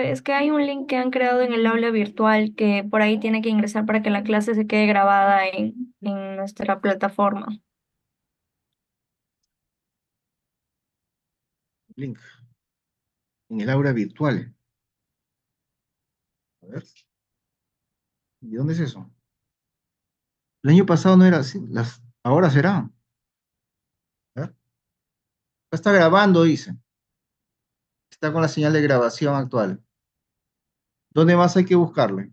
Pues, es que hay un link que han creado en el aula virtual que por ahí tiene que ingresar para que la clase se quede grabada en, nuestra plataforma. Link. En el aula virtual. A ver. ¿Y dónde es eso? El año pasado no era así. ahora será. Está grabando, dice. Está con la señal de grabación actual. ¿Dónde más hay que buscarle?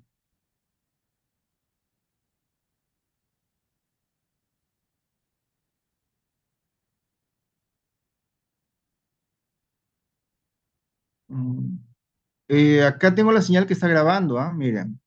Mm. Eh, acá tengo la señal que está grabando, ¿ah? Miren.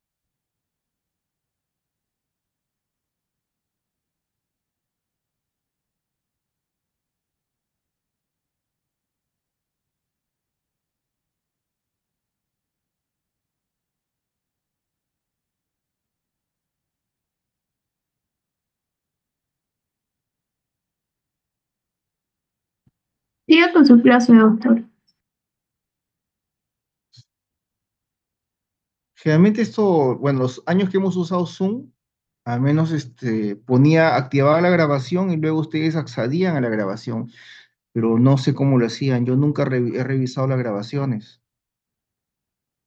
su plazo doctor. Generalmente esto, bueno, los años que hemos usado Zoom, al menos este, ponía, activada la grabación y luego ustedes accedían a la grabación, pero no sé cómo lo hacían, yo nunca he revisado las grabaciones.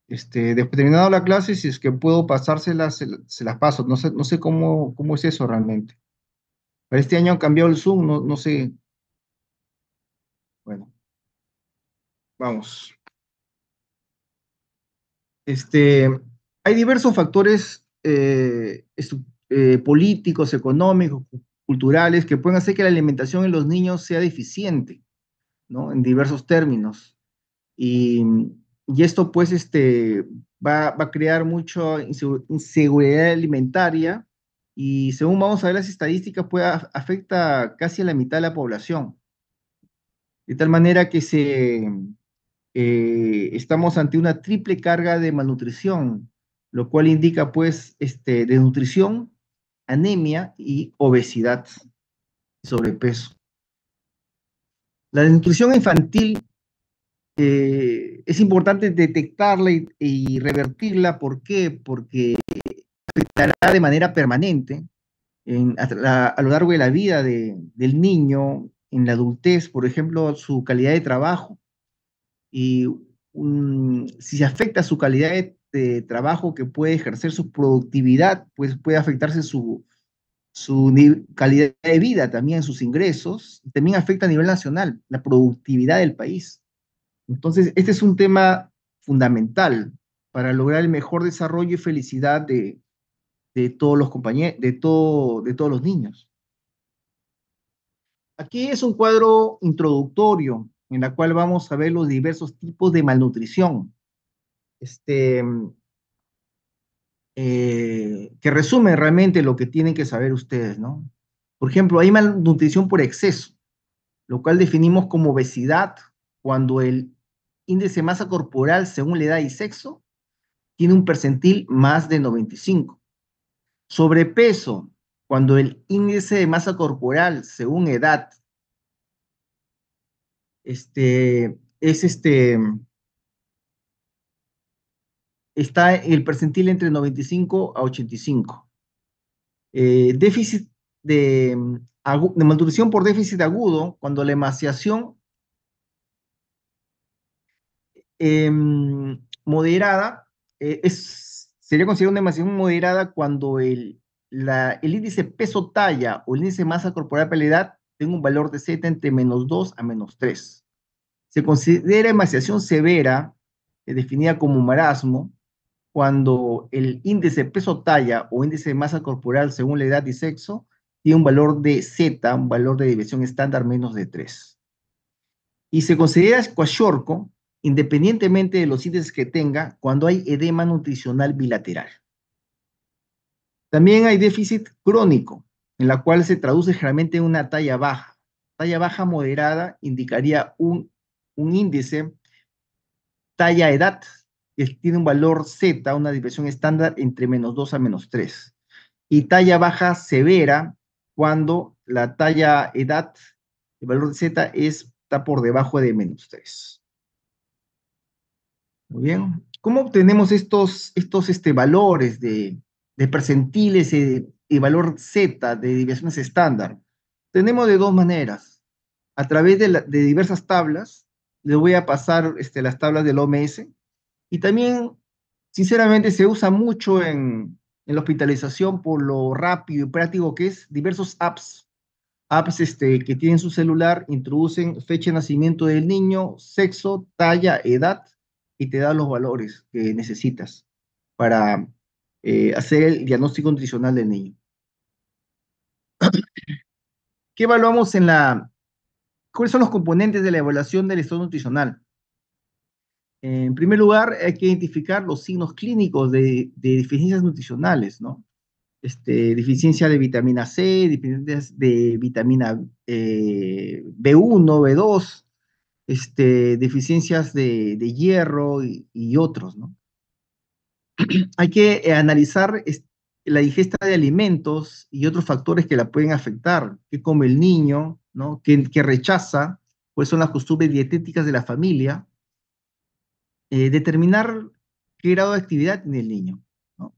Este, después terminado la clase, si es que puedo pasárselas, se, las paso, no sé, no sé cómo, cómo es eso realmente. Para este año han cambiado el Zoom, no, no sé. Bueno. Vamos. Este, hay diversos factores eh, eh, políticos, económicos, culturales, que pueden hacer que la alimentación en los niños sea deficiente, ¿no? En diversos términos. Y, esto, pues, este, va, a crear mucha inseguridad alimentaria y según vamos a ver las estadísticas, pues afecta casi a la mitad de la población. De tal manera que se, eh, estamos ante una triple carga de malnutrición, lo cual indica pues este, desnutrición, anemia y obesidad, sobrepeso. La desnutrición infantil eh, es importante detectarla y, revertirla. ¿Por qué? Porque afectará de manera permanente a, lo largo de la vida del niño, en la adultez, por ejemplo, su calidad de trabajo, y si se afecta su calidad de, trabajo que puede ejercer, su productividad, pues puede afectarse su, su calidad de vida también, sus ingresos, también afecta a nivel nacional la productividad del país. Entonces, este es un tema fundamental para lograr el mejor desarrollo y felicidad de, de todos los compañeros, de, todo, de todos los niños. Aquí es un cuadro introductorio en la cual vamos a ver los diversos tipos de malnutrición, este, eh, que resume realmente lo que tienen que saber ustedes, ¿no? Por ejemplo, hay malnutrición por exceso, lo cual definimos como obesidad cuando el índice de masa corporal según la edad y sexo tiene un percentil más de 95. Sobrepeso, cuando el índice de masa corporal según edad este, es este, está el percentil entre 95 a 85. Eh, déficit de, mm, de malnutrición por déficit agudo, cuando la emaciación eh, mm, moderada eh, es, sería considerada una emaciación moderada cuando el, la, el índice peso-talla o el índice masa corporal la edad un valor de Z entre menos 2 a menos 3. Se considera emaciación severa, definida como marasmo, cuando el índice peso-talla o índice de masa corporal según la edad y sexo tiene un valor de Z, un valor de división estándar menos de 3. Y se considera escuachorco, independientemente de los índices que tenga, cuando hay edema nutricional bilateral. También hay déficit crónico, en la cual se traduce generalmente una talla baja. Talla baja moderada indicaría un, un índice, talla edad, que tiene un valor Z, una diversión estándar entre menos 2 a menos 3. Y talla baja severa, cuando la talla edad, el valor de Z está por debajo de menos 3. Muy bien. ¿Cómo obtenemos estos, estos este, valores de, de percentiles eh, y valor Z de desviaciones estándar. Tenemos de dos maneras. A través de, diversas tablas, les voy a pasar este, las tablas del OMS. Y también, sinceramente, se usa mucho en, la hospitalización por lo rápido y práctico que es diversos apps. Apps este, que tienen su celular, introducen fecha de nacimiento del niño, sexo, talla, edad y te da los valores que necesitas para eh, hacer el diagnóstico nutricional del niño. ¿Qué evaluamos en la... ¿Cuáles son los componentes de la evaluación del estado nutricional? En primer lugar, hay que identificar los signos clínicos de, deficiencias nutricionales, ¿no? Este, deficiencia de vitamina C, deficiencias de vitamina B1, eh, B2, este, deficiencias de, hierro y, otros, ¿no? Hay que analizar este, la ingesta de alimentos y otros factores que la pueden afectar, que come el niño, ¿no? que, rechaza, pues son las costumbres dietéticas de la familia, eh, determinar qué grado de actividad tiene el niño. ¿no?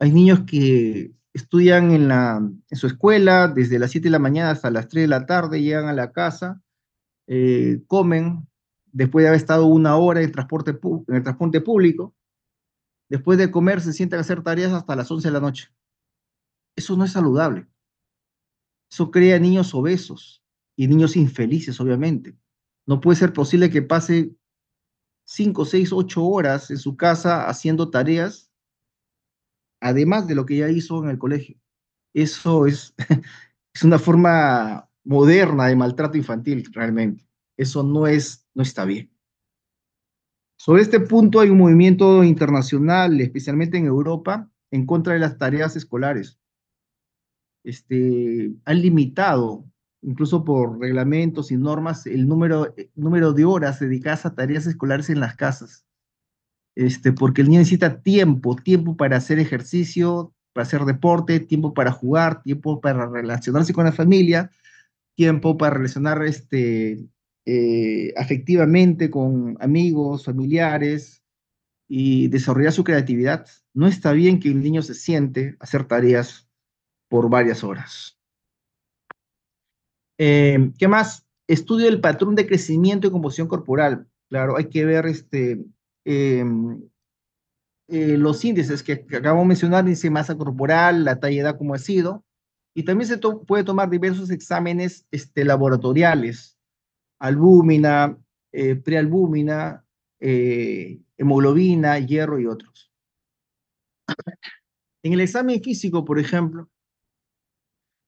Hay niños que estudian en, la, en su escuela desde las 7 de la mañana hasta las 3 de la tarde, llegan a la casa, eh, comen, después de haber estado una hora en, transporte, en el transporte público, después de comer se sienten a hacer tareas hasta las 11 de la noche. Eso no es saludable. Eso crea niños obesos y niños infelices, obviamente. No puede ser posible que pase 5, 6, 8 horas en su casa haciendo tareas, además de lo que ya hizo en el colegio. Eso es, es una forma moderna de maltrato infantil, realmente. Eso no, es, no está bien. Sobre este punto hay un movimiento internacional, especialmente en Europa, en contra de las tareas escolares. Este, han limitado, incluso por reglamentos y normas, el número, número de horas dedicadas a tareas escolares en las casas. Este, porque el niño necesita tiempo, tiempo para hacer ejercicio, para hacer deporte, tiempo para jugar, tiempo para relacionarse con la familia, tiempo para relacionar este, eh, afectivamente con amigos, familiares y desarrollar su creatividad. No está bien que el niño se siente a hacer tareas por varias horas. Eh, ¿Qué más? Estudio el patrón de crecimiento y composición corporal. Claro, hay que ver este, eh, los índices que, acabo acabamos de mencionar, índice masa corporal, la talla edad como ha sido, y también se puede tomar diversos exámenes este, laboratoriales, albúmina, eh, prealbúmina, eh, hemoglobina, hierro y otros. En el examen físico, por ejemplo,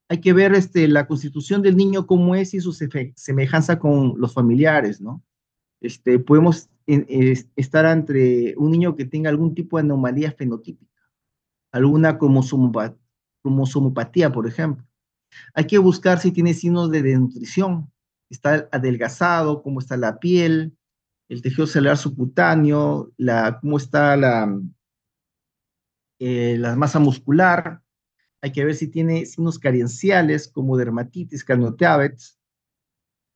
hay que ver este, la constitución del niño, cómo es y su semejanza con los familiares, ¿no? Este, podemos estar entre un niño que tenga algún tipo de anomalía fenotípica, alguna como cromosomopatía, por ejemplo. Hay que buscar si tiene signos de desnutrición, está adelgazado, cómo está la piel, el tejido celular subcutáneo, la, cómo está la, eh, masa muscular. Hay que ver si tiene signos carenciales como dermatitis, carnotiabetes.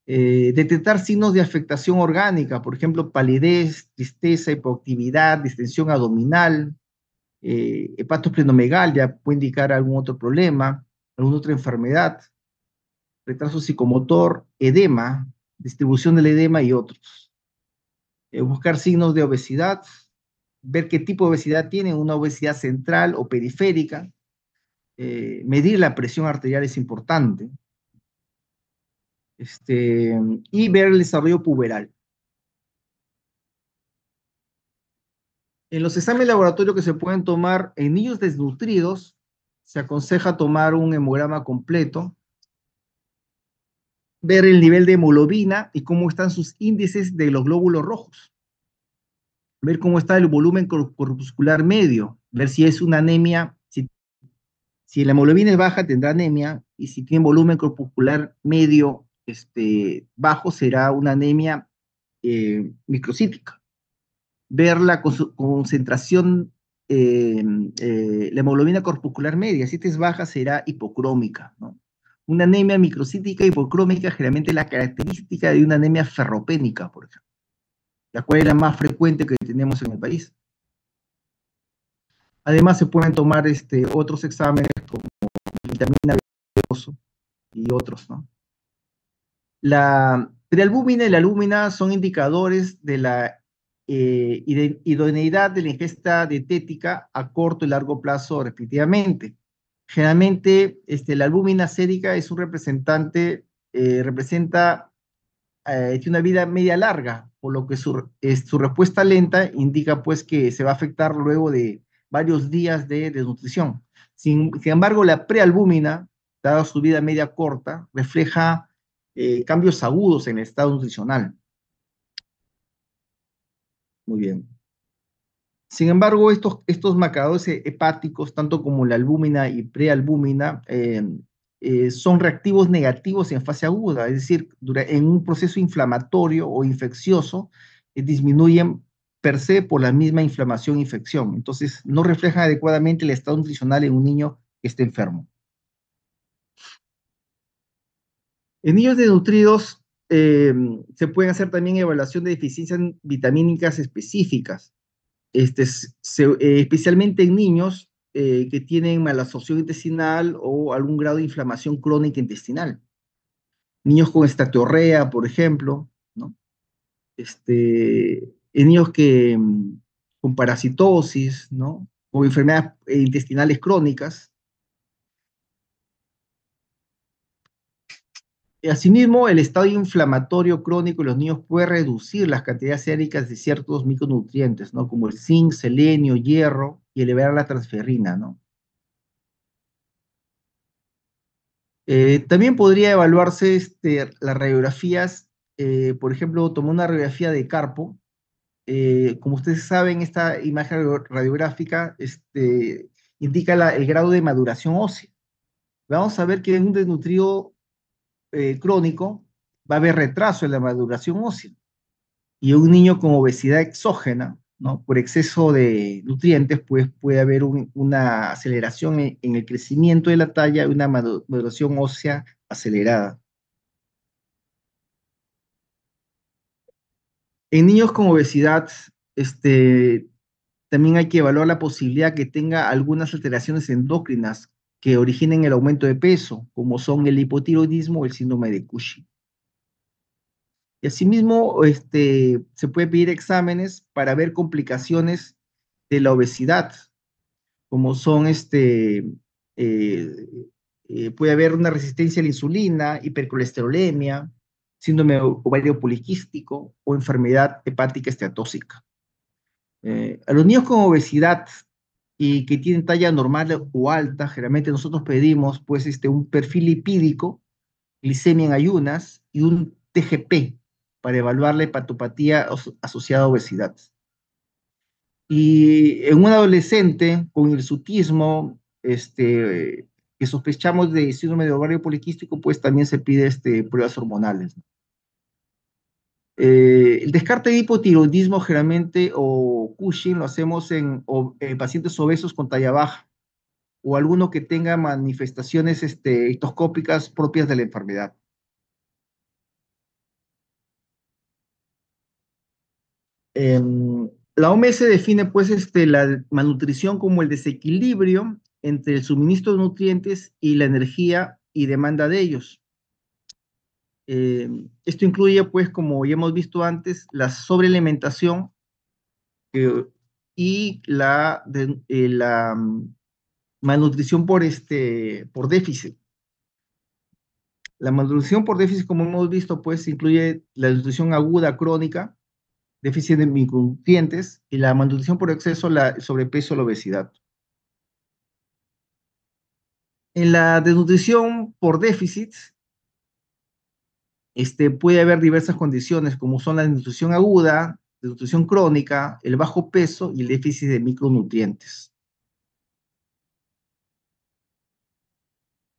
Eh, detectar signos de afectación orgánica, por ejemplo, palidez, tristeza, hipoactividad, distensión abdominal, eh, hepatosplenomegalia, puede indicar algún otro problema, alguna otra enfermedad retraso psicomotor, edema, distribución del edema y otros. Eh, buscar signos de obesidad, ver qué tipo de obesidad tiene, una obesidad central o periférica. Eh, medir la presión arterial es importante. Este, y ver el desarrollo puberal. En los exámenes laboratorios que se pueden tomar en niños desnutridos, se aconseja tomar un hemograma completo, ver el nivel de hemoglobina y cómo están sus índices de los glóbulos rojos. Ver cómo está el volumen corpuscular medio, ver si es una anemia, si, si la hemoglobina es baja tendrá anemia y si tiene volumen corpuscular medio este, bajo será una anemia eh, microcítica. Ver la concentración, eh, eh, la hemoglobina corpuscular media, si esta es baja será hipocrómica, ¿no? Una anemia microcítica hipocrómica es generalmente la característica de una anemia ferropénica, por ejemplo, la cual es la más frecuente que tenemos en el país. Además, se pueden tomar este, otros exámenes como vitamina B y otros, ¿no? La prealbúmina y la alúmina son indicadores de la eh, idoneidad de la ingesta dietética a corto y largo plazo, respectivamente. Generalmente, este, la albúmina sérica es un representante, eh, representa, eh, tiene una vida media larga, por lo que su, respuesta lenta indica pues que se va a afectar luego de varios días de desnutrición. Sin, embargo, la prealbúmina, dada su vida media corta, refleja eh, cambios agudos en el estado nutricional. Muy bien. Sin embargo, estos, estos marcadores e-, hepáticos, tanto como la albúmina y prealbúmina, eh, eh, son reactivos negativos en fase aguda, es decir, en un proceso inflamatorio o infeccioso, eh, disminuyen per se por la misma inflamación e infección. Entonces, no reflejan adecuadamente el estado nutricional en un niño que esté enfermo. En niños desnutridos se pueden hacer también evaluación de deficiencias vitamínicas específicas. Este, eh, especialmente en niños eh, que tienen malabsorción intestinal o algún grado de inflamación crónica intestinal. Niños con estatorrea, por ejemplo, ¿no? Este, eh, niños que mm, con parasitosis, ¿no? o enfermedades intestinales crónicas, Asimismo, el estado inflamatorio crónico en los niños puede reducir las cantidades séricas de ciertos micronutrientes, ¿no? Como el zinc, selenio, hierro y elevar la transferrina, ¿no? Eh, también podría evaluarse este, las radiografías, eh, por ejemplo, tomó una radiografía de carpo. Eh, como ustedes saben, esta imagen radiográfica este, indica el grado de maduración ósea. Vamos a ver que es un desnutrido eh, crónico, va a haber retraso en la maduración ósea. Y un niño con obesidad exógena, ¿no? por exceso de nutrientes, pues puede haber una aceleración en, el crecimiento de la talla y una maduración ósea acelerada. En niños con obesidad, este, también hay que evaluar la posibilidad que tenga algunas alteraciones endócrinas que originan el aumento de peso, como son el hipotiroidismo o el síndrome de Cushing. Y asimismo, este, se puede pedir exámenes para ver complicaciones de la obesidad, como son, este, eh, eh, puede haber una resistencia a la insulina, hipercolesterolemia, síndrome ovario poliquístico o enfermedad hepática esteatóxica. Eh, a los niños con obesidad y que tienen talla normal o alta, generalmente nosotros pedimos pues este, un perfil lipídico, glicemia en ayunas y un TGP para evaluar la hepatopatía asociada a obesidad. Y en un adolescente con hirsutismo, este, que sospechamos de síndrome de ovario poliquístico, pues también se pide este, pruebas hormonales. ¿no? Eh, el descarte de hipotiroidismo generalmente o Cushing lo hacemos en, pacientes obesos con talla baja o alguno que tenga manifestaciones este, histoscópicas propias de la enfermedad. Em, la OMS define pues este, la malnutrición como el desequilibrio entre el suministro de nutrientes y la energía y demanda de ellos. Eh, esto incluye, pues, como ya hemos visto antes, la sobrealimentación eh, y la, eh, la mm, malnutrición por, este, por déficit. La malnutrición por déficit, como hemos visto, pues incluye la nutrición aguda crónica, déficit de micronutrientes, y la malnutrición por exceso, la sobrepeso, la obesidad. En la desnutrición por déficit, este, puede haber diversas condiciones como son la desnutrición aguda, desnutrición crónica, el bajo peso y el déficit de micronutrientes.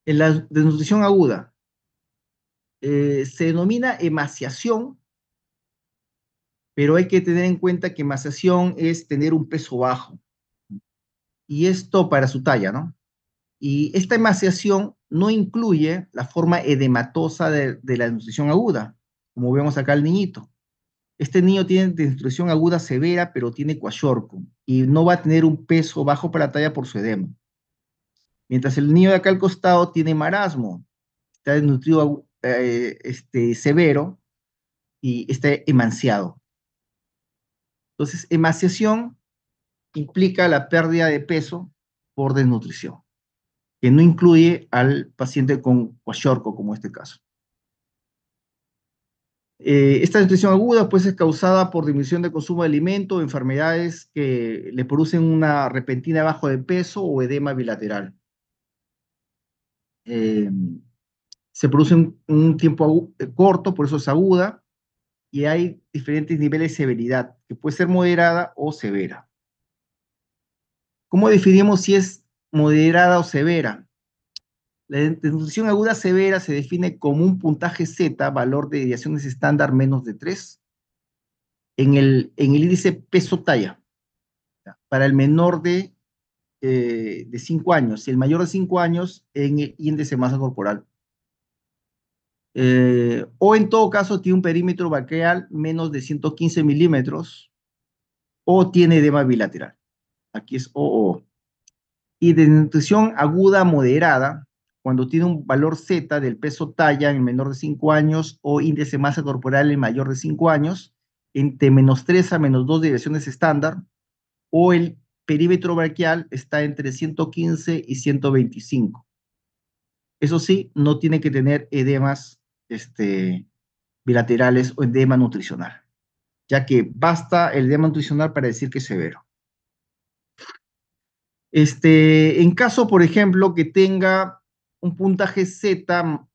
En la desnutrición aguda eh, se denomina emaciación, pero hay que tener en cuenta que emaciación es tener un peso bajo. Y esto para su talla, ¿no? Y esta emaciación no incluye la forma edematosa de, la desnutrición aguda, como vemos acá el niñito. Este niño tiene desnutrición aguda severa, pero tiene cuajorco y no va a tener un peso bajo para la talla por su edema. Mientras el niño de acá al costado tiene marasmo, está desnutrido eh, este, severo y está emanciado. Entonces, emaciación implica la pérdida de peso por desnutrición que no incluye al paciente con cuachorco, como este caso. Eh, esta nutrición aguda pues, es causada por disminución de consumo de alimento, enfermedades que le producen una repentina bajo de peso o edema bilateral. Eh, se produce en un tiempo eh, corto, por eso es aguda, y hay diferentes niveles de severidad, que puede ser moderada o severa. ¿Cómo definimos si es moderada o severa. La desnutrición aguda severa se define como un puntaje Z, valor de deviaciones estándar menos de 3, en el, en el índice peso-talla, para el menor de, eh, de 5 años, y el mayor de 5 años en el índice masa corporal. Eh, o en todo caso tiene un perímetro vaqueal menos de 115 milímetros, o tiene edema bilateral. Aquí es O. Y nutrición aguda moderada, cuando tiene un valor Z del peso talla en menor de 5 años o índice de masa corporal en mayor de 5 años, entre menos 3 a menos 2 direcciones estándar, o el perímetro braquial está entre 115 y 125. Eso sí, no tiene que tener edemas este, bilaterales o edema nutricional, ya que basta el edema nutricional para decir que es severo. Este, en caso, por ejemplo, que tenga un puntaje Z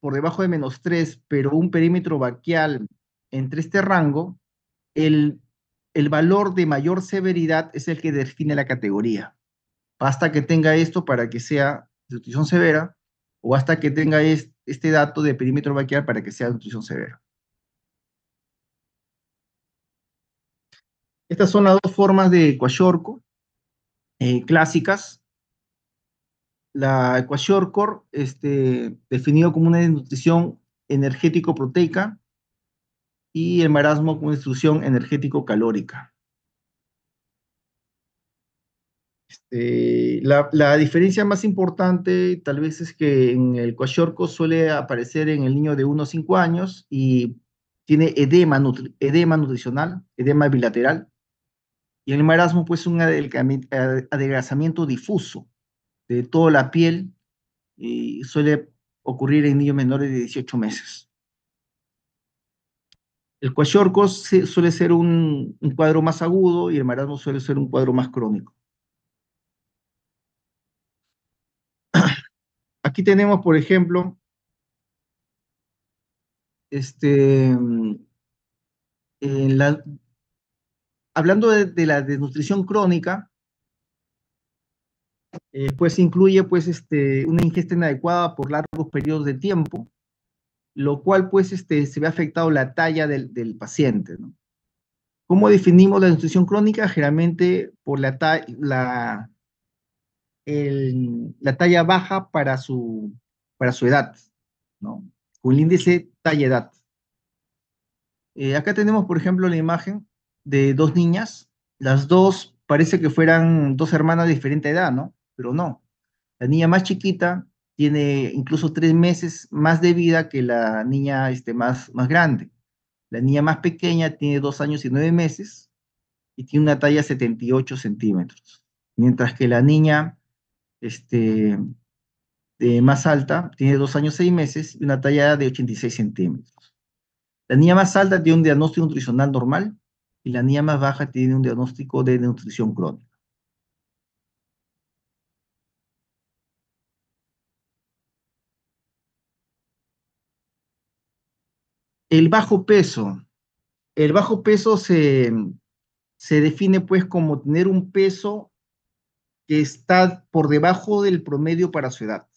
por debajo de menos 3, pero un perímetro baquial entre este rango, el, el valor de mayor severidad es el que define la categoría. Basta que tenga esto para que sea de nutrición severa o hasta que tenga este, dato de perímetro baquial para que sea de nutrición severa. Estas son las dos formas de Cuachorco. Eh, clásicas, la ecuación este, definido como una nutrición energético-proteica y el marasmo como instrucción energético-calórica. Este, la, la, diferencia más importante tal vez es que en el cuachorco suele aparecer en el niño de 1 a 5 años y tiene edema, edema nutricional, edema bilateral, y el marasmo, pues, un adelgazamiento difuso de toda la piel y suele ocurrir en niños menores de 18 meses. El cuachorcos suele ser un, un, cuadro más agudo y el marasmo suele ser un cuadro más crónico. Aquí tenemos, por ejemplo, este, mm, en la, hablando de, la desnutrición crónica, eh, pues incluye pues este, una ingesta inadecuada por largos periodos de tiempo, lo cual pues este, se ve afectado la talla del, paciente. ¿no? ¿Cómo definimos la desnutrición crónica? Generalmente por la, la, el, la talla baja para su, para su edad, ¿no? con el índice talla-edad. Eh, acá tenemos, por ejemplo, la imagen de dos niñas, las dos parece que fueran dos hermanas de diferente edad, ¿no? Pero no. La niña más chiquita tiene incluso tres meses más de vida que la niña este, más, más grande. La niña más pequeña tiene dos años y nueve meses y tiene una talla de 78 centímetros, mientras que la niña este, de más alta tiene dos años y seis meses y una talla de 86 centímetros. La niña más alta tiene un diagnóstico nutricional normal, y la niña más baja tiene un diagnóstico de nutrición crónica. El bajo peso. El bajo peso se, se define pues como tener un peso que está por debajo del promedio para su edad.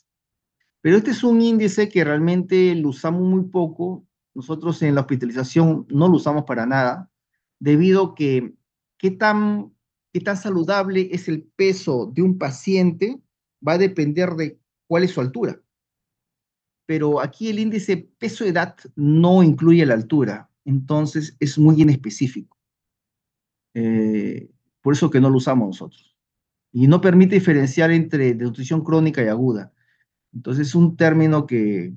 Pero este es un índice que realmente lo usamos muy poco. Nosotros en la hospitalización no lo usamos para nada debido a que qué tan, tan saludable es el peso de un paciente va a depender de cuál es su altura. Pero aquí el índice peso-edad no incluye la altura, entonces es muy inespecífico. Eh, por eso que no lo usamos nosotros. Y no permite diferenciar entre nutrición crónica y aguda. Entonces es un término que,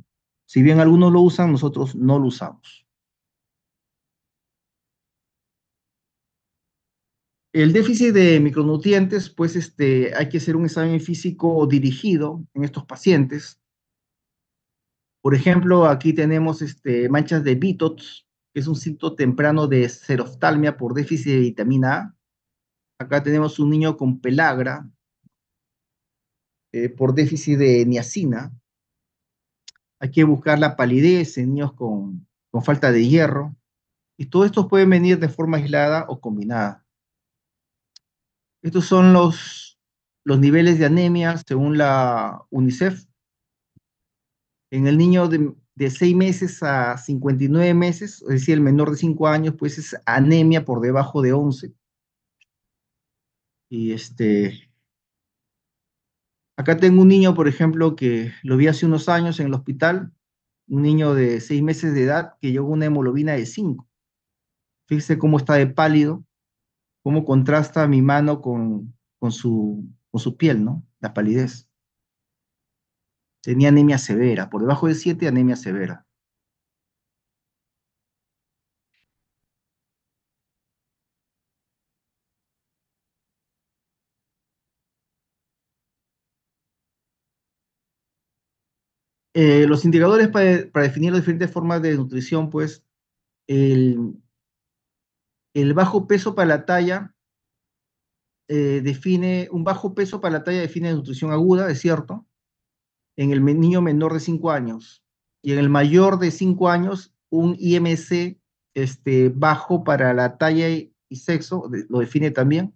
si bien algunos lo usan, nosotros no lo usamos. El déficit de micronutrientes, pues este, hay que hacer un examen físico dirigido en estos pacientes. Por ejemplo, aquí tenemos este, manchas de BITOTS, que es un síntoma temprano de seroftalmia por déficit de vitamina A. Acá tenemos un niño con pelagra eh, por déficit de niacina. Hay que buscar la palidez en niños con, con falta de hierro. Y todo esto puede venir de forma aislada o combinada. Estos son los, los niveles de anemia según la UNICEF. En el niño de, de 6 meses a 59 meses, es decir, el menor de 5 años, pues es anemia por debajo de 11. Y este, acá tengo un niño, por ejemplo, que lo vi hace unos años en el hospital, un niño de 6 meses de edad que llegó una hemoglobina de 5. Fíjese cómo está de pálido, cómo contrasta mi mano con, con, su, con su piel, ¿no? La palidez. Tenía anemia severa, por debajo de 7, anemia severa. Eh, los indicadores para, para, definir las diferentes formas de nutrición, pues, el, el bajo peso para la talla eh, define, un bajo peso para la talla define nutrición aguda, es cierto, en el niño menor de 5 años. Y en el mayor de 5 años, un IMC este, bajo para la talla y, sexo, lo define también.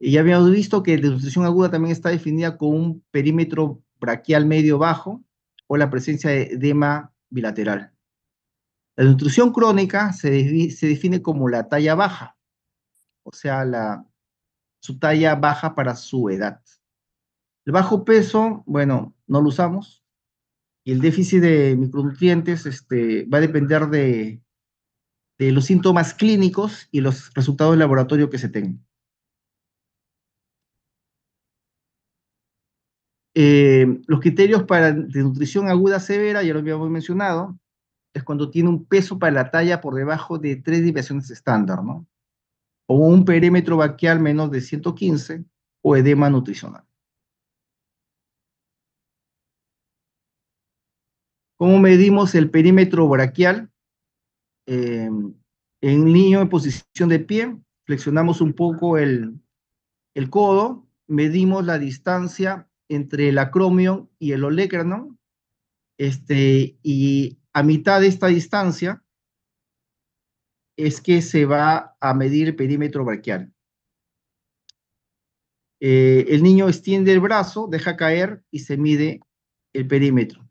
Y ya habíamos visto que la nutrición aguda también está definida con un perímetro braquial medio bajo o la presencia de edema bilateral. La nutrición crónica se, define como la talla baja, o sea, la, su talla baja para su edad. El bajo peso, bueno, no lo usamos. Y el déficit de micronutrientes este, va a depender de, los síntomas clínicos y los resultados de laboratorio que se tengan. Eh, los criterios para de nutrición aguda severa, ya lo habíamos mencionado, es cuando tiene un peso para la talla por debajo de tres desviaciones estándar, ¿no? O un perímetro braquial menos de 115 o edema nutricional. ¿Cómo medimos el perímetro braquial? Eh, en en niño en posición de pie, flexionamos un poco el, codo, medimos la distancia entre el acromion y el olecranon, este, y a mitad de esta distancia es que se va a medir el perímetro braquial. Eh, el niño extiende el brazo, deja caer y se mide el perímetro.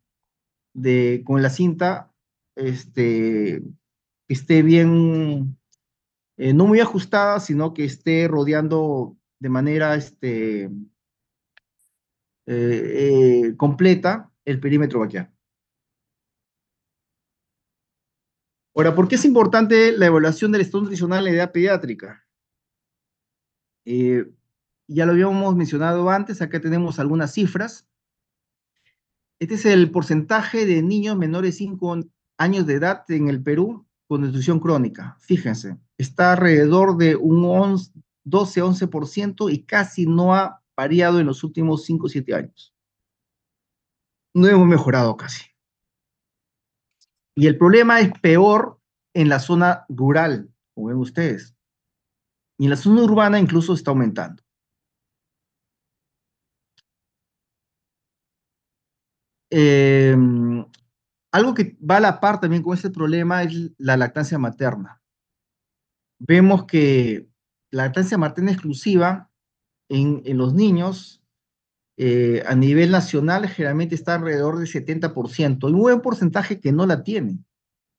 De, con la cinta este, que esté bien, eh, no muy ajustada, sino que esté rodeando de manera este, eh, completa el perímetro braquial. Ahora, ¿por qué es importante la evaluación del estado nutricional en la edad pediátrica? Eh, ya lo habíamos mencionado antes, acá tenemos algunas cifras. Este es el porcentaje de niños menores de 5 años de edad en el Perú con nutrición crónica. Fíjense, está alrededor de un 12-11% y casi no ha variado en los últimos 5 7 años. No hemos mejorado casi. Y el problema es peor en la zona rural, como ven ustedes. Y en la zona urbana incluso está aumentando. Em, algo que va a la par también con este problema es la lactancia materna. Vemos que la lactancia materna exclusiva en los niños eh, a nivel nacional generalmente está alrededor del 70%. Hay un buen porcentaje que no la tiene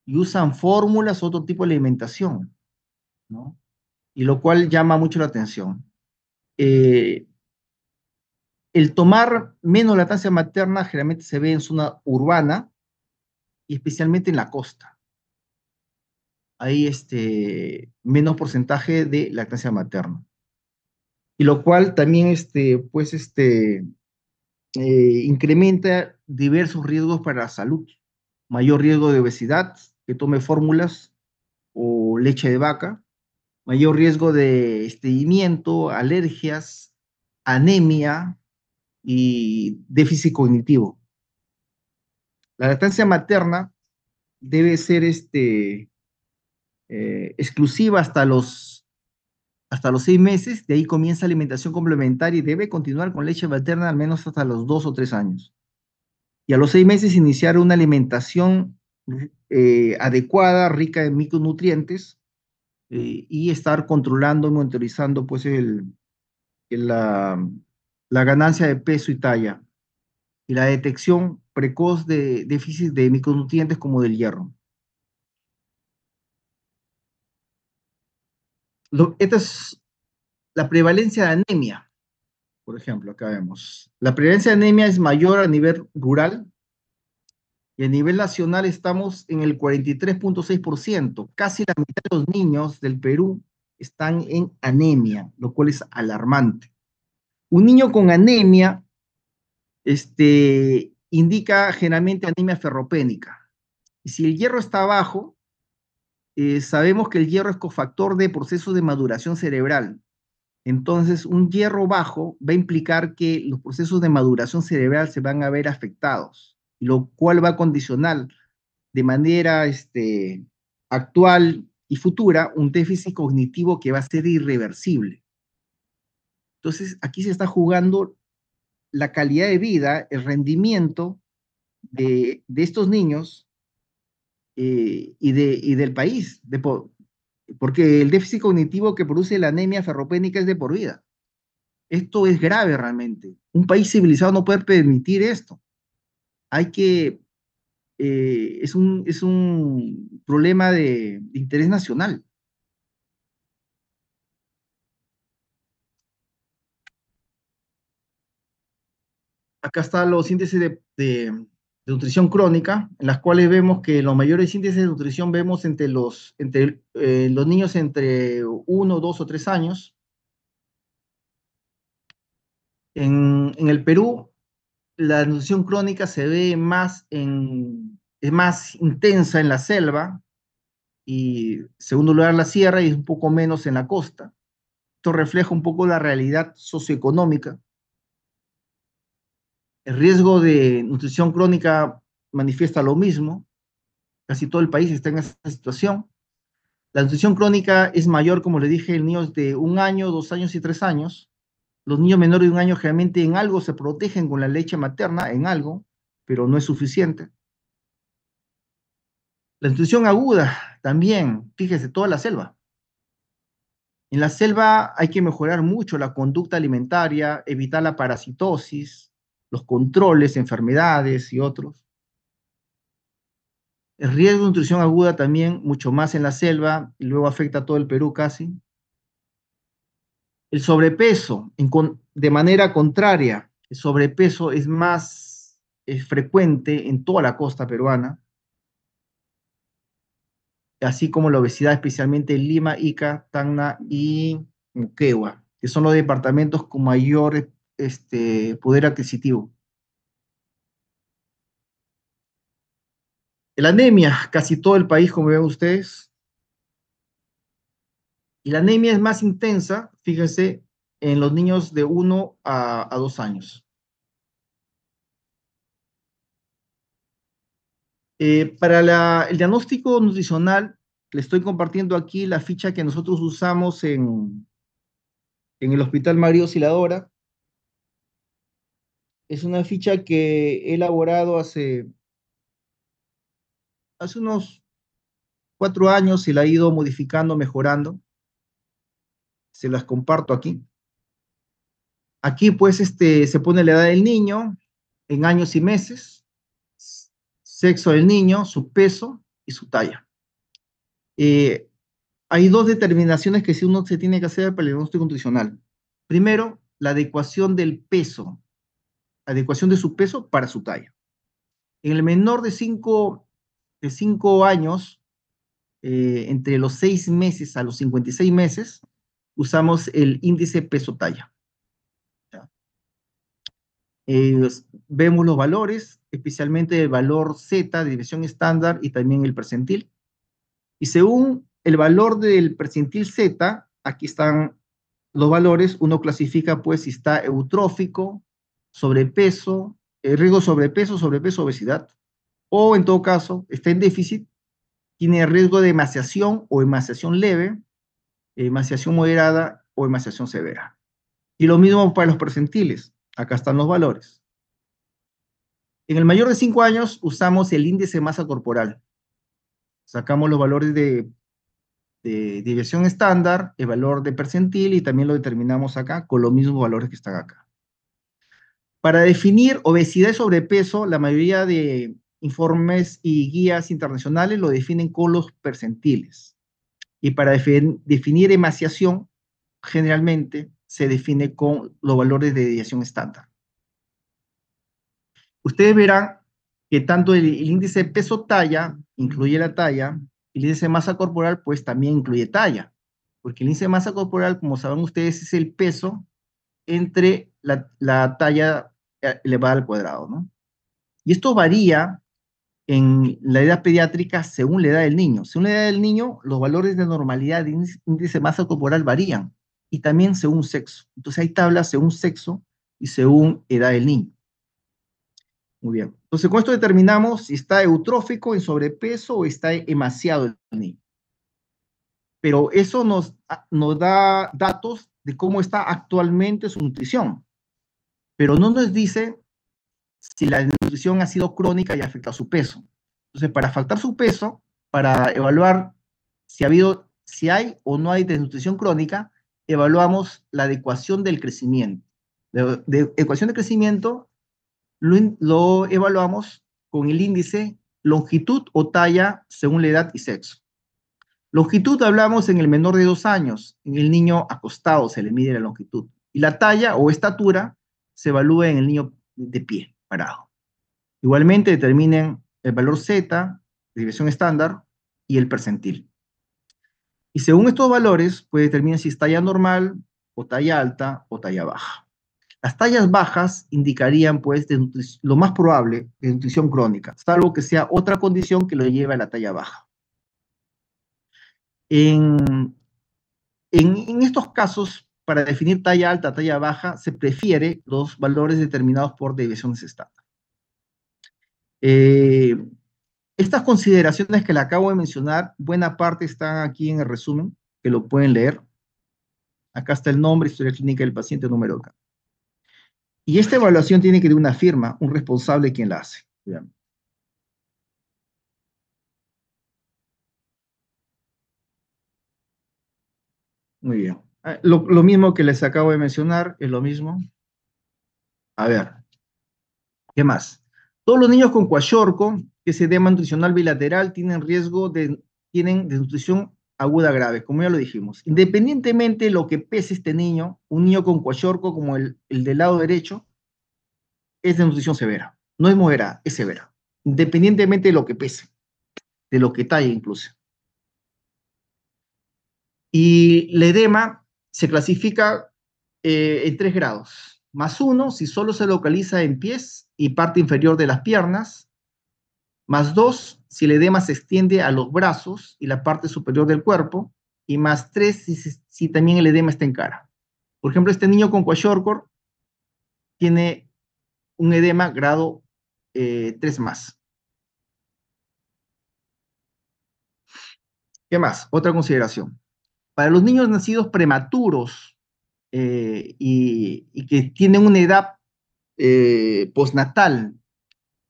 y usan fórmulas, otro tipo de alimentación, ¿no? Y lo cual llama mucho la atención. Eh, el tomar menos lactancia materna generalmente se ve en zona urbana y especialmente en la costa. Hay este, menos porcentaje de lactancia materna y lo cual también este, pues este, eh, incrementa diversos riesgos para la salud, mayor riesgo de obesidad, que tome fórmulas o leche de vaca, mayor riesgo de estreñimiento, alergias, anemia y déficit cognitivo. La lactancia materna debe ser este, eh, exclusiva hasta los hasta los seis meses, de ahí comienza alimentación complementaria y debe continuar con leche materna al menos hasta los dos o tres años. Y a los seis meses iniciar una alimentación eh, adecuada, rica en micronutrientes eh, y estar controlando y monitorizando pues el la, la, ganancia de peso y talla y la detección precoz de déficit de micronutrientes como del hierro. esta es la prevalencia de anemia, por ejemplo, acá vemos. La prevalencia de anemia es mayor a nivel rural y a nivel nacional estamos en el 43.6%. Casi la mitad de los niños del Perú están en anemia, lo cual es alarmante. Un niño con anemia este, indica generalmente anemia ferropénica. Y si el hierro está abajo, eh, sabemos que el hierro es cofactor de procesos de maduración cerebral. Entonces, un hierro bajo va a implicar que los procesos de maduración cerebral se van a ver afectados, lo cual va a condicionar de manera este, actual y futura un déficit cognitivo que va a ser irreversible. Entonces, aquí se está jugando la calidad de vida, el rendimiento de estos niños eh, y, de, y del país, de porque el déficit cognitivo que produce la anemia ferropénica es de por vida. Esto es grave realmente. Un país civilizado no puede permitir esto. Hay que... Eh, es, un, es un problema de, interés nacional. Acá está los índices de de nutrición crónica, en las cuales vemos que los mayores índices de nutrición vemos entre los, entre, eh, los niños entre 1, 2 o 3 años. En, el Perú, la nutrición crónica se ve más, en, más intensa en la selva y, segundo lugar, la sierra y es un poco menos en la costa. Esto refleja un poco la realidad socioeconómica el riesgo de nutrición crónica manifiesta lo mismo. Casi todo el país está en esa situación. La nutrición crónica es mayor, como le dije, en niños de un año, dos años y tres años. Los niños menores de un año generalmente en algo se protegen con la leche materna, en algo, pero no es suficiente. La nutrición aguda también, fíjese, toda la selva. En la selva hay que mejorar mucho la conducta alimentaria, evitar la parasitosis, los controles, enfermedades y otros. El riesgo de nutrición aguda también mucho más en la selva y luego afecta a todo el Perú casi. El sobrepeso, de manera contraria, el sobrepeso es más frecuente en toda la costa peruana, así como la obesidad, especialmente en Lima, Ica, Tacna y Moquegua, que son los departamentos con mayor este, poder adquisitivo. La anemia, casi todo el país, como ven ustedes. Y la anemia es más intensa, fíjense, en los niños de 1 a, 2 años. Eh, para la, el diagnóstico nutricional, le estoy compartiendo aquí la ficha que nosotros usamos en, en el Hospital María Osciladora. Es una ficha que he elaborado hace, hace unos cuatro años y la he ido modificando, mejorando. Se las comparto aquí. Aquí pues este, se pone la edad del niño en años y meses, sexo del niño, su peso y su talla. Eh, hay dos determinaciones que si uno se tiene que hacer para el diagnóstico nutricional. Primero, la adecuación del peso adecuación de su peso para su talla. En el menor de 5 de cinco años, eh, entre los 6 meses a los 56 meses, usamos el índice peso-talla. vemos los valores, especialmente el valor Z de división estándar y también el percentil. Y según el valor del percentil Z, aquí están los valores, uno clasifica pues si está eutrófico, sobrepeso, el eh, riesgo de sobrepeso, sobrepeso, obesidad, o en todo caso está en déficit, tiene riesgo de emaciación o emaciación leve, emaciación moderada o emaciación severa. Y lo mismo para los percentiles, acá están los valores. En el mayor de 5 años usamos el índice de masa corporal. Sacamos los valores de, de, estándar, el valor de percentil y también lo determinamos acá con los mismos valores que están acá. Para definir obesidad y sobrepeso, la mayoría de informes y guías internacionales lo definen con los percentiles. Y para definir emaciación, generalmente se define con los valores de deviación estándar. Ustedes verán que tanto el, índice de peso talla incluye la talla, el índice de masa corporal pues también incluye talla, porque el índice masa corporal, como saben ustedes, es el peso entre la talla elevada eh, al cuadrado. ¿no? Y esto varía en la edad pediátrica según la edad del niño. Según la edad del niño, los valores de normalidad de índice de masa corporal varían y también según sexo. Entonces hay tablas según sexo y según edad del niño. Muy bien. Entonces con esto determinamos si está eutrófico, en sobrepeso o está demasiado el niño. Pero eso nos, nos da datos de cómo está actualmente su nutrición pero no nos dice si la desnutrición ha sido crónica y afecta a su peso. Entonces, para faltar su peso, para evaluar si ha habido, si hay o no hay desnutrición crónica, evaluamos la adecuación del crecimiento. De, adecuación ecuación de crecimiento lo, lo evaluamos con el índice longitud o talla según la edad y sexo. Longitud hablamos en el menor de dos años, en el niño acostado se le mide la longitud. Y la talla o estatura se evalúe en el niño de pie, parado. Igualmente determinen el valor Z, desviación estándar, y el percentil. Y según estos valores, puede determinar si es talla normal, o talla alta, o talla baja. Las tallas bajas indicarían, pues, lo más probable, nutrición crónica, salvo que sea otra condición que lo lleve a la talla baja. en estos casos, para definir talla alta, talla baja, se prefiere los valores determinados por deviaciones estándar. Eh, estas consideraciones que le acabo de mencionar, buena parte están aquí en el resumen, que lo pueden leer. Acá está el nombre, historia clínica del paciente, número acá. Y esta evaluación tiene que de una firma, un responsable quien la hace. Muy bien. Ah, lo, mismo que les acabo de mencionar, es lo mismo. A ver, ¿qué más? Todos los niños con cuachorco que se edema nutricional bilateral tienen riesgo de, tienen desnutrición aguda grave, como ya lo dijimos. Independientemente de lo que pese este niño, un niño con cuachorco como el, el del lado derecho, es de nutrición severa. No es moderada, es severa. Independientemente de lo que pese, de lo que talle incluso. Y la edema se clasifica eh, en tres grados. Más uno si solo se localiza en pies y parte inferior de las piernas. Más dos si el edema se extiende a los brazos y la parte superior del cuerpo. Y más tres si, también el edema está en cara. Por ejemplo, este niño con kwashiorkor tiene un edema grado eh, tres más. ¿Qué más? Otra consideración. Para los niños nacidos prematuros eh, y, que tienen una edad eh, postnatal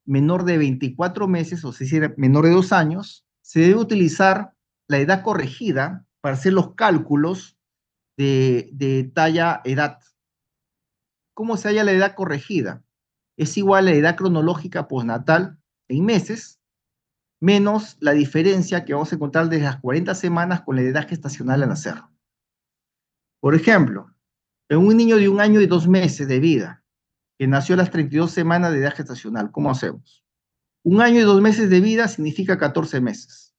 menor de 24 meses, o sea, menor de dos años, se debe utilizar la edad corregida para hacer los cálculos de, de talla edad. ¿Cómo se halla la edad corregida? Es igual a la edad cronológica postnatal en meses menos la diferencia que vamos a encontrar desde las 40 semanas con la edad gestacional al nacer. Por ejemplo, en un niño de un año y dos meses de vida, que nació a las 32 semanas de edad gestacional, ¿cómo hacemos? Un año y dos meses de vida significa 14 meses.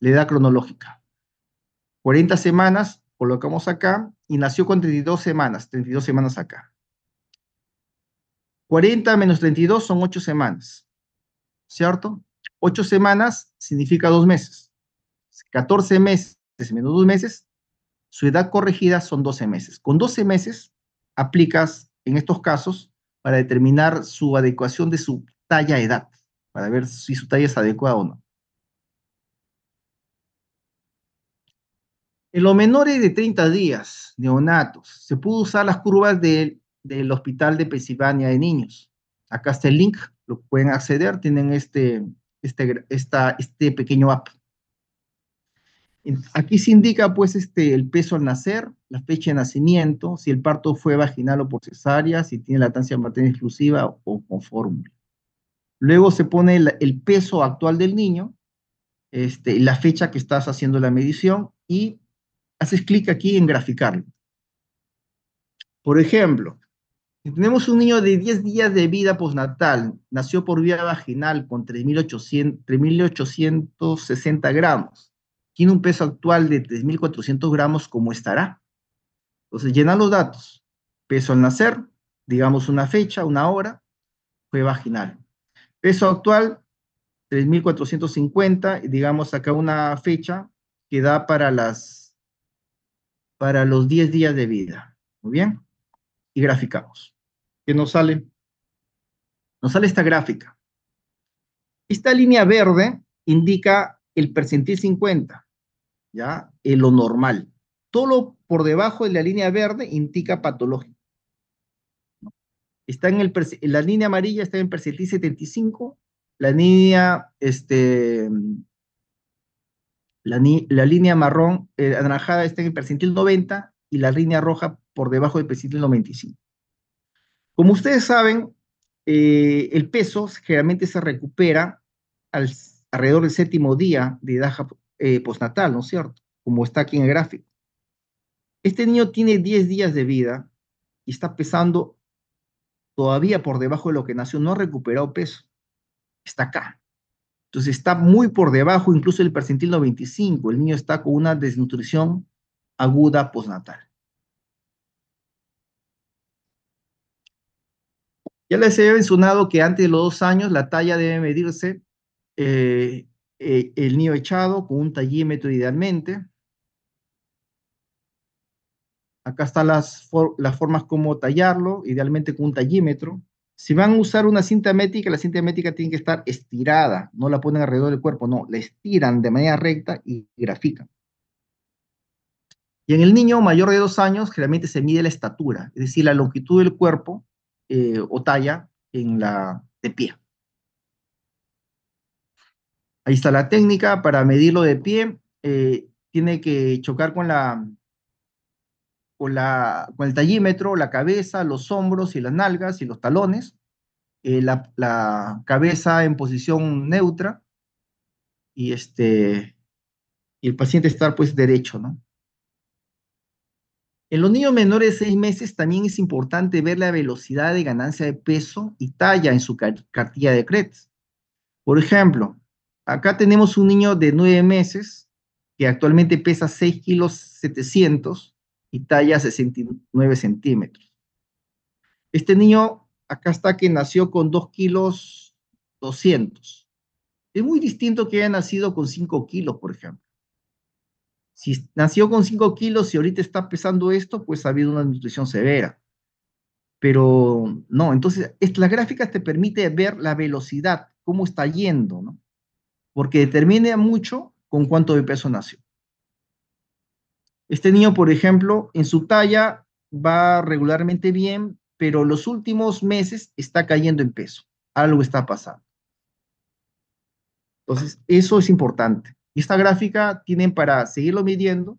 La edad cronológica. 40 semanas, colocamos acá, y nació con 32 semanas, 32 semanas acá. 40 menos 32 son 8 semanas. ¿cierto? Ocho semanas significa dos meses. 14 meses menos dos meses, su edad corregida son 12 meses. Con 12 meses aplicas en estos casos para determinar su adecuación de su talla edad, para ver si su talla es adecuada o no. En los menores de 30 días, neonatos, se pudo usar las curvas del Hospital de Pensilvania de Niños. Acá está el link lo pueden acceder, tienen este, este, esta, este pequeño app. Aquí se indica pues este, el peso al nacer, la fecha de nacimiento, si el parto fue vaginal o por cesárea, si tiene latancia materna exclusiva o con fórmula. Luego se pone el, peso actual del niño, este, la fecha que estás haciendo la medición y haces clic aquí en graficarlo. Por ejemplo, tenemos un niño de 10 días de vida postnatal, nació por vía vaginal con 3.860 gramos, tiene un peso actual de 3.400 gramos, ¿cómo estará? Entonces, llenan los datos. Peso al nacer, digamos una fecha, una hora, fue vaginal. Peso actual, 3.450, digamos acá una fecha que da para, las, para los 10 días de vida. Muy bien. Y graficamos que nos sale? sale esta gráfica. Esta línea verde indica el percentil 50, ¿ya? En eh, lo normal. Todo lo por debajo de la línea verde indica patológico. Está en el, la línea amarilla está en percentil 75, la línea, este, la, línea marrón eh, anaranjada está en el percentil 90 y la línea roja por debajo del percentil 95. Como ustedes saben, eh, el peso generalmente se recupera alrededor del séptimo día de edad eh, postnatal, ¿no es cierto? Como está aquí en el gráfico. Este niño tiene 10 días de vida y está pesando todavía por debajo de lo que nació, no ha recuperado peso. Está acá. Entonces está muy por debajo, incluso el percentil 95. El niño está con una desnutrición aguda postnatal. Ya les he mencionado que antes de los dos años la talla debe medirse eh, eh, el niño echado con un tallímetro idealmente. Acá están las, las formas como tallarlo, idealmente con un tallímetro. Si van a usar una cinta métrica, la cinta métrica tiene que estar estirada, no la ponen alrededor del cuerpo, no, la estiran de manera recta y grafican. Y en el niño mayor de dos años, generalmente se mide la estatura, es decir, la longitud del cuerpo eh, o talla en la de pie. Ahí está la técnica para medirlo de pie. Eh, tiene que chocar con la, con la, el tallímetro, la cabeza, los hombros y las nalgas y los talones. Eh, la, la, cabeza en posición neutra y este y el paciente estar pues derecho, ¿no? En los niños menores de 6 meses también es importante ver la velocidad de ganancia de peso y talla en su cartilla de créditos. Por ejemplo, acá tenemos un niño de 9 meses que actualmente pesa 6 kilos 700 y talla 69 centímetros. Este niño acá está que nació con 2 kilos 200. Es muy distinto que haya nacido con 5 kilos, por ejemplo. Si nació con 5 kilos y ahorita está pesando esto, pues ha habido una nutrición severa. Pero no, entonces las gráfica te permite ver la velocidad, cómo está yendo, ¿no? Porque determina mucho con cuánto de peso nació. Este niño, por ejemplo, en su talla va regularmente bien, pero los últimos meses está cayendo en peso. Algo está pasando. Entonces, eso es importante esta gráfica tienen para seguirlo midiendo,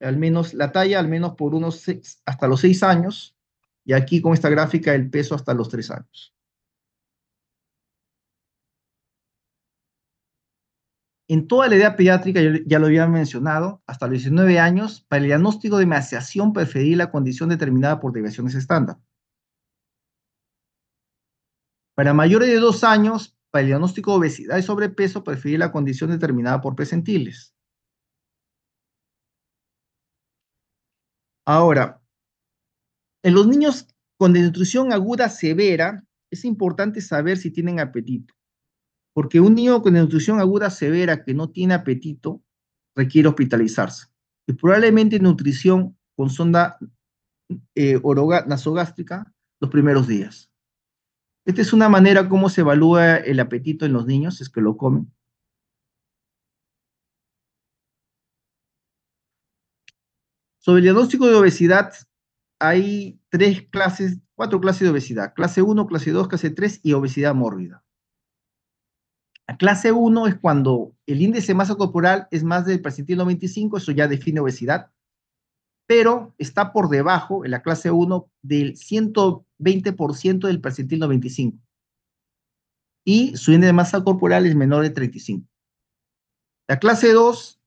al menos la talla, al menos por unos hasta los seis años, y aquí con esta gráfica el peso hasta los tres años. En toda la edad pediátrica, ya lo había mencionado, hasta los 19 años, para el diagnóstico de maciación preferir la condición determinada por deviaciones estándar. Para mayores de 2 años, para el diagnóstico de obesidad y sobrepeso preferir la condición determinada por presentiles. Ahora, en los niños con desnutrición aguda severa, es importante saber si tienen apetito, porque un niño con desnutrición aguda severa que no tiene apetito requiere hospitalizarse. Y probablemente nutrición con sonda eh, nasogástrica los primeros días. Esta es una manera como se evalúa el apetito en los niños, es que lo comen. Sobre el diagnóstico de obesidad, hay tres clases, cuatro clases de obesidad. Clase 1, clase 2, clase 3 y obesidad mórbida. La clase 1 es cuando el índice de masa corporal es más del percentil 95, eso ya define obesidad pero está por debajo en la clase 1 del 120% del percentil 95. Y su índice de masa corporal es menor de 35. La clase 2,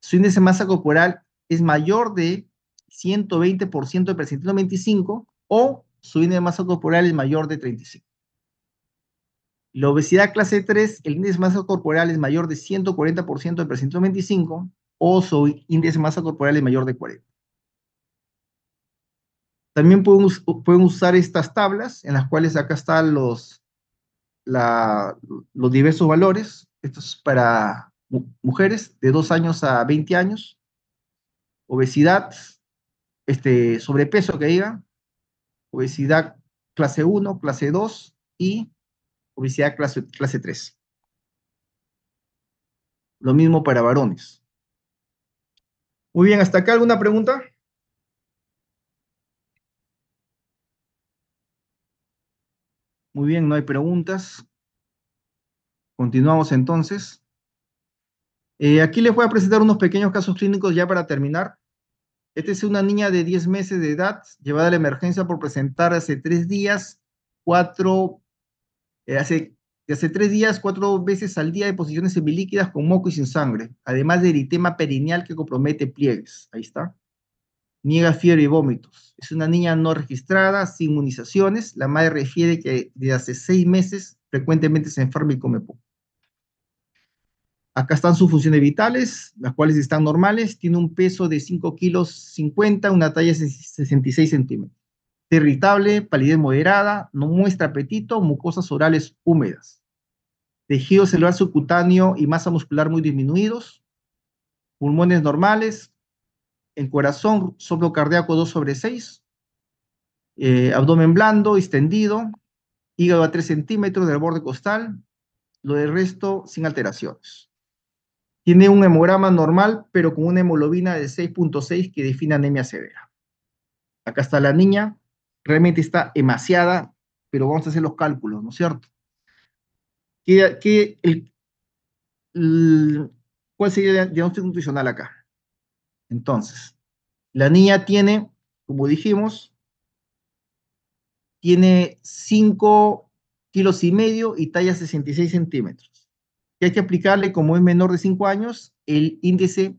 su índice de masa corporal es mayor de 120% del percentil 95 o su índice de masa corporal es mayor de 35. La obesidad clase 3, el índice de masa corporal es mayor de 140% del percentil 95 o su índice de masa corporal es mayor de 40. También pueden, usar estas tablas en las cuales acá están los, la, los diversos valores. Esto es para mujeres de 2 años a 20 años. Obesidad, este, sobrepeso que diga. Obesidad clase 1, clase 2 y obesidad clase, clase 3. Lo mismo para varones. Muy bien, ¿hasta acá alguna pregunta? Muy bien, no hay preguntas. Continuamos entonces. Eh, aquí les voy a presentar unos pequeños casos clínicos ya para terminar. Esta es una niña de 10 meses de edad llevada a la emergencia por presentar hace tres días, cuatro, eh, hace, hace tres días, cuatro veces al día de posiciones semilíquidas con moco y sin sangre, además de eritema perineal que compromete pliegues. Ahí está niega fiebre y vómitos. Es una niña no registrada, sin inmunizaciones. La madre refiere que desde hace seis meses frecuentemente se enferma y come poco. Acá están sus funciones vitales, las cuales están normales. Tiene un peso de 5 kilos 50, una talla de 66 centímetros. Irritable, palidez moderada, no muestra apetito, mucosas orales húmedas. Tejido celular subcutáneo y masa muscular muy disminuidos. Pulmones normales, en corazón, soplo cardíaco 2 sobre 6, eh, abdomen blando, extendido, hígado a 3 centímetros del borde costal, lo del resto sin alteraciones. Tiene un hemograma normal, pero con una hemoglobina de 6.6 que define anemia severa. Acá está la niña, realmente está demasiada, pero vamos a hacer los cálculos, ¿no es cierto? ¿Cuál sería el diagnóstico nutricional acá? Entonces, la niña tiene, como dijimos, tiene 5 kilos y medio y talla 66 centímetros. Y hay que aplicarle, como es menor de 5 años, el índice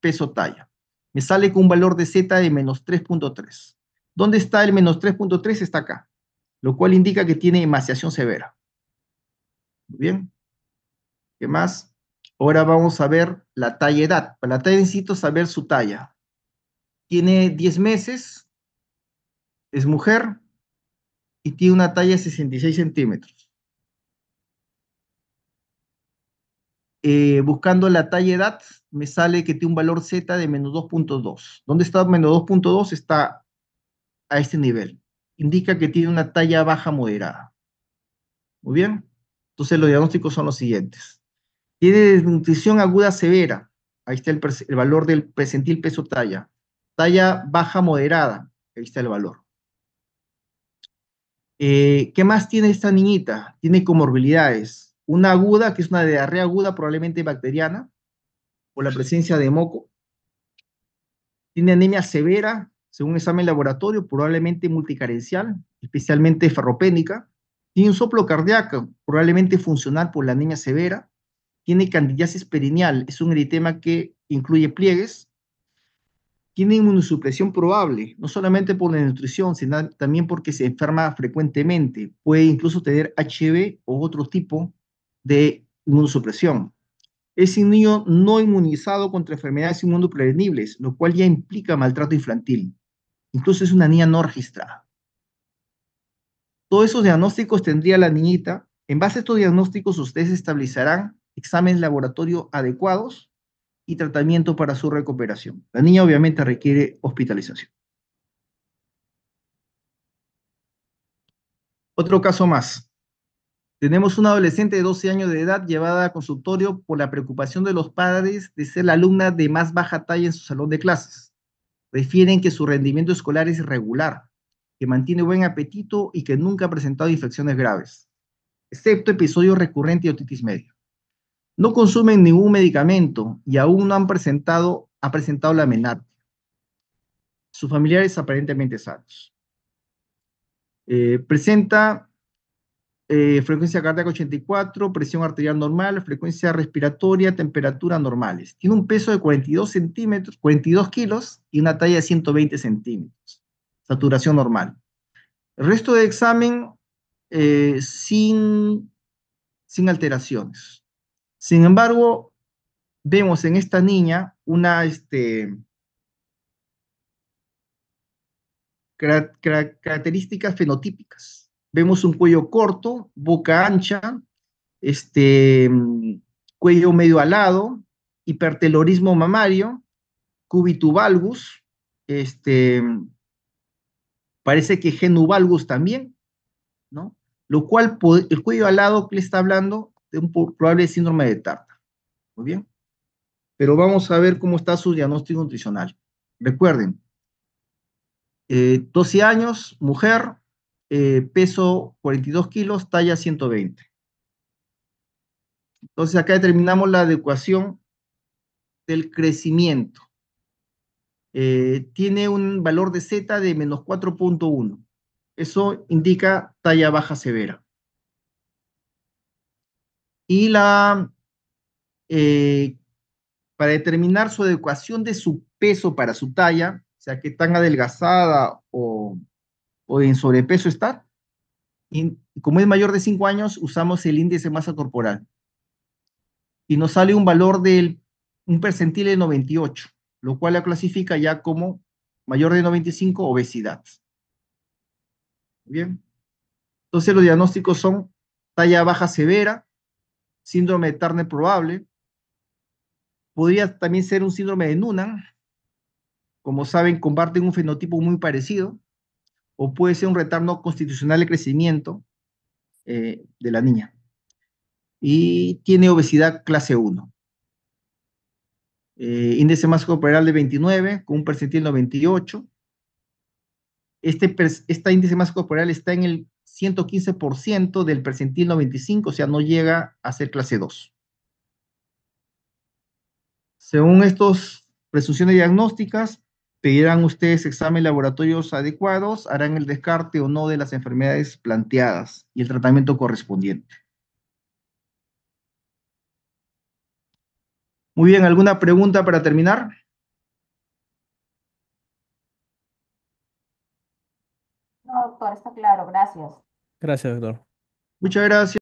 peso-talla. Me sale con un valor de Z de menos 3.3. ¿Dónde está el menos 3.3? Está acá, lo cual indica que tiene emaciación severa. Muy bien. ¿Qué más? Ahora vamos a ver la talla edad. Para la talla necesito saber su talla. Tiene 10 meses, es mujer y tiene una talla de 66 centímetros. Eh, buscando la talla edad, me sale que tiene un valor Z de menos 2.2. ¿Dónde está menos 2.2? Está a este nivel. Indica que tiene una talla baja moderada. Muy bien. Entonces los diagnósticos son los siguientes. Tiene desnutrición aguda severa. Ahí está el, valor del presentil peso talla. Talla baja moderada. Ahí está el valor. Eh, ¿Qué más tiene esta niñita? Tiene comorbilidades. Una aguda, que es una diarrea aguda, probablemente bacteriana, por la presencia de moco. Tiene anemia severa, según examen laboratorio, probablemente multicarencial, especialmente ferropénica. Tiene un soplo cardíaco, probablemente funcional por la anemia severa tiene candidiasis perineal, es un eritema que incluye pliegues, tiene inmunosupresión probable, no solamente por la nutrición, sino también porque se enferma frecuentemente, puede incluso tener HB o otro tipo de inmunosupresión. Es un niño no inmunizado contra enfermedades inmunoprevenibles, lo cual ya implica maltrato infantil. Incluso es una niña no registrada. Todos esos diagnósticos tendría la niñita. En base a estos diagnósticos, ustedes estabilizarán exámenes laboratorio adecuados y tratamiento para su recuperación. La niña obviamente requiere hospitalización. Otro caso más. Tenemos una adolescente de 12 años de edad llevada a consultorio por la preocupación de los padres de ser la alumna de más baja talla en su salón de clases. Refieren que su rendimiento escolar es irregular, que mantiene buen apetito y que nunca ha presentado infecciones graves, excepto episodios recurrentes de otitis media. No consumen ningún medicamento y aún no han presentado, ha presentado la menarquia. Sus familiares aparentemente sanos. Eh, presenta eh, frecuencia cardíaca 84, presión arterial normal, frecuencia respiratoria, temperatura normales. Tiene un peso de 42 centímetros, 42 kilos y una talla de 120 centímetros. Saturación normal. El resto del examen eh, sin alteraciones. Sin embargo, vemos en esta niña una este, características fenotípicas. Vemos un cuello corto, boca ancha, este, cuello medio alado, hipertelorismo mamario, cubitubalgus, este, parece que genuvalgus también, ¿no? Lo cual el cuello alado que le está hablando de un probable síndrome de tarta. Muy bien. Pero vamos a ver cómo está su diagnóstico nutricional. Recuerden, 12 eh, años, mujer, eh, peso 42 kilos, talla 120. Entonces acá determinamos la adecuación del crecimiento. Eh, tiene un valor de Z de menos 4.1. Eso indica talla baja severa y la, eh, para determinar su adecuación de su peso para su talla, o sea, que tan adelgazada o, o en sobrepeso está. como es mayor de 5 años, usamos el índice de masa corporal. Y nos sale un valor del un percentil de 98, lo cual la clasifica ya como mayor de 95 obesidad. Bien. Entonces los diagnósticos son talla baja severa, síndrome de Turner probable. Podría también ser un síndrome de Noonan. Como saben, comparten un fenotipo muy parecido. O puede ser un retardo constitucional de crecimiento eh, de la niña. Y tiene obesidad clase 1. Eh, índice más corporal de 29, con un percentil 98. Este, este índice más corporal está en el 115% del percentil 95, o sea, no llega a ser clase 2. Según estas presunciones diagnósticas, pedirán ustedes examen laboratorios adecuados, harán el descarte o no de las enfermedades planteadas y el tratamiento correspondiente. Muy bien, ¿alguna pregunta para terminar? está claro. Gracias. Gracias, doctor. Muchas gracias.